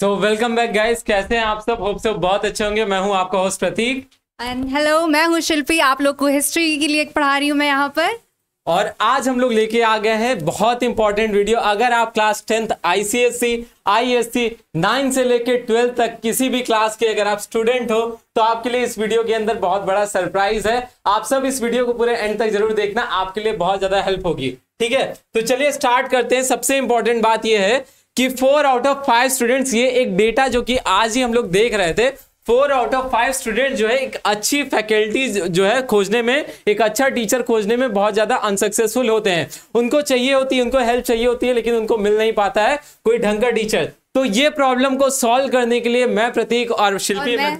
So welcome back guys कैसे हैं आप सब होप सब बहुत अच्छे होंगे मैं हूं आपका होस्ट प्रतीक एंड हेलो मैं हूं शिल्पी आप लोग को हिस्ट्री के लिए पढ़ा रही हूं मैं यहाँ पर और आज हम लोग लेके आ गए हैं बहुत इंपॉर्टेंट वीडियो अगर आप class tenth ICSC ISC nine से लेके ट्वेल्थ तक किसी भी क्लास के अगर आप स्टूडेंट हो तो आपके लिए इस वीडियो के अंदर बहुत बड़ा सरप्राइज है आप सब इस वीडियो को पूरे एंड तक जरूर देखना आपके लिए बहुत ज्यादा हेल्प होगी ठीक है तो चलिए स्टार्ट करते हैं सबसे इंपॉर्टेंट बात यह है कि four out of five students ये एक डेटा जो कि आज ही हम लोग देख रहे थे four out of five student जो है एक अच्छी फैकल्टी जो है खोजने में एक अच्छा टीचर खोजने में बहुत ज्यादा अनसक्सेसफुल होते हैं उनको चाहिए होती है उनको हेल्प चाहिए होती है लेकिन उनको मिल नहीं पाता है कोई ढंग का टीचर तो ये प्रॉब्लम को सॉल्व करने के लिए मैं प्रतीक और शिल्पी और मैं,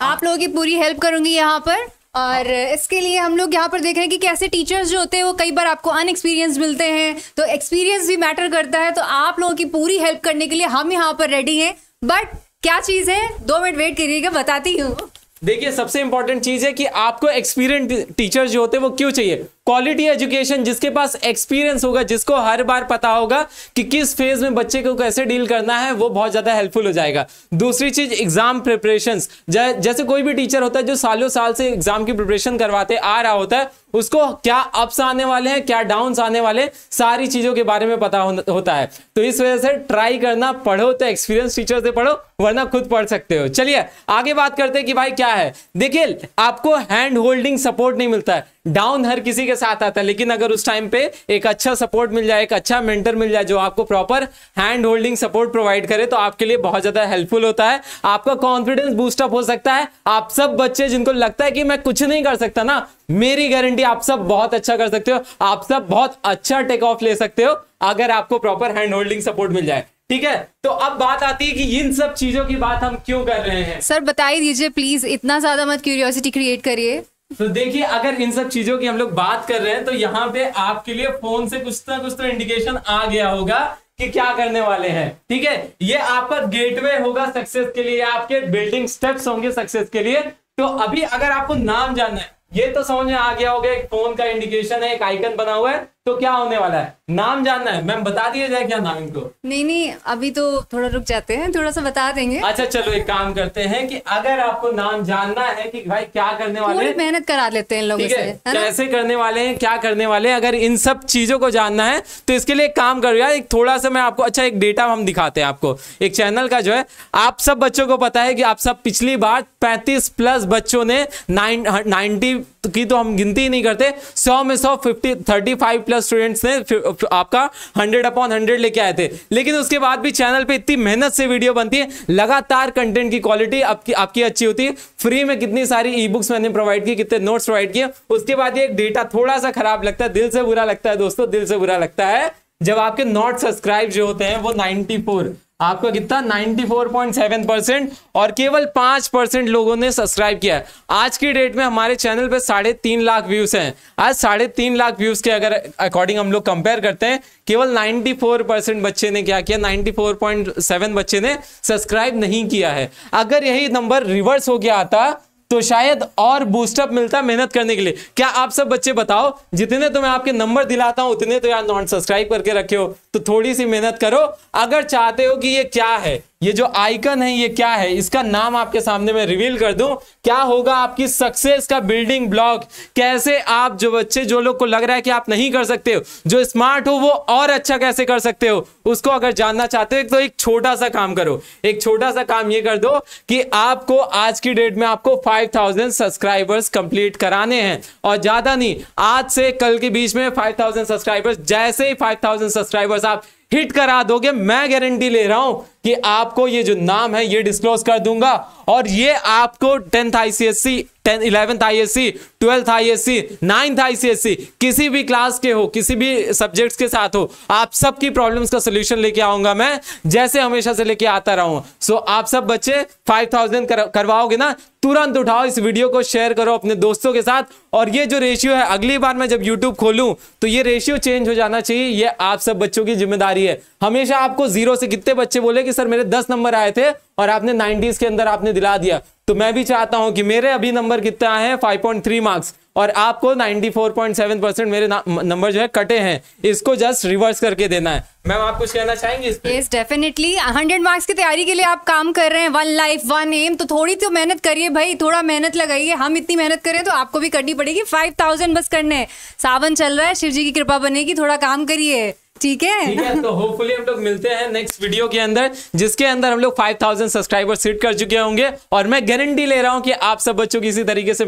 आप लोगों की पूरी हेल्प करूंगी यहाँ पर और हाँ। इसके लिए हम लोग यहाँ पर देख रहे हैं कि कैसे टीचर्स जो होते हैं वो कई बार आपको अनएक्सपीरियंस मिलते हैं तो एक्सपीरियंस भी मैटर करता है तो आप लोगों की पूरी हेल्प करने के लिए हम यहाँ पर रेडी हैं बट क्या चीज़ है दो मिनट वेट करिएगा बताती हूँ देखिए सबसे इंपॉर्टेंट चीज़ है कि आपको एक्सपीरियंस टीचर्स जो होते हैं वो क्यों चाहिए क्वालिटी एजुकेशन जिसके पास एक्सपीरियंस होगा जिसको हर बार पता होगा कि किस फेज में बच्चे को कैसे डील करना है वो बहुत ज्यादा हेल्पफुल हो जाएगा दूसरी चीज एग्जाम प्रिपरेशन जैसे कोई भी टीचर होता है जो सालों साल से एग्जाम की प्रिपरेशन करवाते आ रहा होता है उसको क्या अप्स आने वाले हैं क्या डाउन आने वाले सारी चीजों के बारे में पता होता है तो इस वजह से ट्राई करना पढ़ो तो एक्सपीरियंस टीचर से पढ़ो वरना खुद पढ़ सकते हो चलिए आगे बात करते हैं कि भाई क्या है देखिए आपको हैंड होल्डिंग सपोर्ट नहीं मिलता है डाउन हर किसी के के साथ आता है लेकिन अगर उस टाइम पे एक अच्छा सपोर्ट मिल जाए एक अच्छा मेंटर मिल जाए जो आपको proper hand holding support provide करे तो आपके लिए बहुत ज्यादा हेल्पफुल होता है आपका कॉन्फिडेंस बूस्टअप हो सकता है आप सब बच्चे जिनको लगता है कि मैं कुछ नहीं कर सकता ना मेरी गारंटी आप सब बहुत अच्छा कर सकते हो आप सब बहुत अच्छा टेक ऑफ ले सकते हो अगर आपको प्रॉपर हैंड होल्डिंग सपोर्ट मिल जाए ठीक है तो अब बात आती है कि इन सब चीजों की बात हम क्यों कर रहे हैं सर बताई दीजिए प्लीज इतना ज्यादा मत क्यूरियोसिटी क्रिएट करिए तो देखिए अगर इन सब चीजों की हम लोग बात कर रहे हैं तो यहाँ पे आपके लिए फोन से कुछ ना कुछ तो इंडिकेशन आ गया होगा कि क्या करने वाले हैं ठीक है ये आपका गेटवे होगा सक्सेस के लिए आपके बिल्डिंग स्टेप्स होंगे सक्सेस के लिए तो अभी अगर आपको नाम जानना है ये तो समझ में आ गया होगा एक फोन का इंडिकेशन है एक आइकन बना हुआ है तो क्या होने वाला है नाम जानना है मैम बता दिया जाए क्या नाम इनको नहीं नहीं अभी तो थोड़ा रुक जाते हैं थोड़ा सा बता देंगे अच्छा चलो एक काम करते हैं कि अगर आपको नाम जानना है कि भाई क्या करने वाले हैं मेहनत करा लेते हैं लोगों से कैसे करने वाले हैं क्या करने वाले हैं अगर इन सब चीजों को जानना है तो इसके लिए एक काम कर एक थोड़ा सा मैं आपको अच्छा एक डेटा हम दिखाते हैं आपको एक चैनल का जो है आप सब बच्चों को पता है कि आप सब पिछली बार पैंतीस प्लस बच्चों ने नाइन नाइनटी की तो हम गिनती ही नहीं करते सौ में सौ fifty thirty five plus students ने uh, आपका हंड्रेड अपॉन हंड्रेड लेके आए थे लेकिन उसके बाद भी चैनल पर इतनी मेहनत से वीडियो बनती है लगातार कंटेंट की क्वालिटी आपकी आपकी अच्छी होती है फ्री में कितनी सारी ई बुक्स मैंने प्रोवाइड की कितने नोट्स प्रोवाइड किए उसके बाद ये डेटा थोड़ा सा खराब लगता है दिल से बुरा लगता है दोस्तों दिल से बुरा लगता है जब आपके नॉट सब्सक्राइब जो होते हैं वो 94 आपका कितना 94.7 परसेंट और केवल पांच परसेंट लोगों ने सब्सक्राइब किया है आज की डेट में हमारे चैनल पे साढ़े तीन लाख व्यूज हैं आज साढ़े तीन लाख व्यूज के अगर अकॉर्डिंग हम लोग कंपेयर करते हैं केवल 94 परसेंट बच्चे ने क्या किया 94.7 बच्चे ने सब्सक्राइब नहीं किया है अगर यही नंबर रिवर्स हो गया आता तो शायद और बूस्टअप मिलता मेहनत करने के लिए क्या आप सब बच्चे बताओ जितने तो मैं आपके नंबर दिलाता हूं उतने तो यार नॉन सब्सक्राइब करके रखे हो तो थोड़ी सी मेहनत करो अगर चाहते हो कि ये क्या है ये जो आइकन है ये क्या है इसका नाम आपके सामने मैं रिवील कर दूं क्या होगा आपकी सक्सेस का बिल्डिंग ब्लॉक कैसे आप जो बच्चे जो लोग को लग रहा है कि आप नहीं कर सकते हो जो स्मार्ट हो वो और अच्छा कैसे कर सकते हो उसको अगर जानना चाहते हो तो एक छोटा सा काम करो एक छोटा सा काम ये कर दो कि आपको आज की डेट में आपको फाइव सब्सक्राइबर्स कंप्लीट कराने हैं और ज्यादा नहीं आज से कल के बीच में फाइव सब्सक्राइबर्स जैसे ही फाइव सब्सक्राइबर्स साहब हिट करा दोगे मैं गारंटी ले रहा हूं कि आपको ये जो नाम है ये डिस्क्लोज कर दूंगा और ये आपको tenth ICSC I eleventh C twelfth I S C ninth ICSC किसी भी क्लास के हो किसी भी सब्जेक्ट्स के साथ हो आप सबकी प्रॉब्लम्स का सोल्यूशन लेके आऊंगा मैं जैसे हमेशा से लेके आता रहा हूं सो so, आप सब बच्चे 5000 कर, करवाओगे ना तुरंत उठाओ इस वीडियो को शेयर करो अपने दोस्तों के साथ और ये जो रेशियो है अगली बार मैं जब यूट्यूब खोलूँ तो ये रेशियो चेंज हो जाना चाहिए ये आप सब बच्चों की जिम्मेदारी है हमेशा आपको जीरो से कितने बच्चे बोले कि कि सर मेरे दस नंबर आए थे और आपने नाइनटीज के अंदर आपने दिला दिया तो मैं भी चाहता हूं कि मेरे अभी नंबर कितने आए हैं फाइव पॉइंट थ्री मार्क्स और आपको 94.7 परसेंट मेरे नंबर जो है कटे हैं इसको जस्ट रिवर्स करके देना है मैम आप कुछ कहना चाहेंगे यस डेफिनेटली हंड्रेड मार्क्स की तैयारी के लिए आप काम कर रहे हैं वन लाइफ वन एम तो थोड़ी तो मेहनत करिए भाई थोड़ा मेहनत लगाइए हम इतनी मेहनत करें तो आपको भी करनी पड़ेगी फाइव बस करने हैं सावन चल रहा है शिव जी की कृपा बनेगी थोड़ा काम करिए ठीक है तो होपफुली हम लोग मिलते हैं नेक्स्ट वीडियो के अंदर जिसके अंदर हम लोग 5000 सब्सक्राइबर सीट कर चुके होंगे और मैं गारंटी ले रहा हूँ कि आप सब बच्चों की इसी तरीके से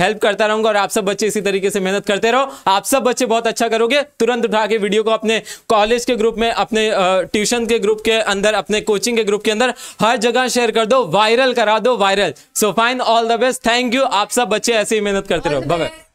हेल्प करता रहूंगा और आप सब बच्चे इसी तरीके से मेहनत करते रहो आप सब बच्चे बहुत अच्छा करोगे तुरंत उठा के वीडियो को अपने कॉलेज के ग्रुप में अपने ट्यूशन के ग्रुप के अंदर अपने कोचिंग के ग्रुप के अंदर हर जगह शेयर कर दो वायरल करा दो viral so fine all the best thank you आप सब बच्चे ऐसे ही मेहनत करते रहो बाय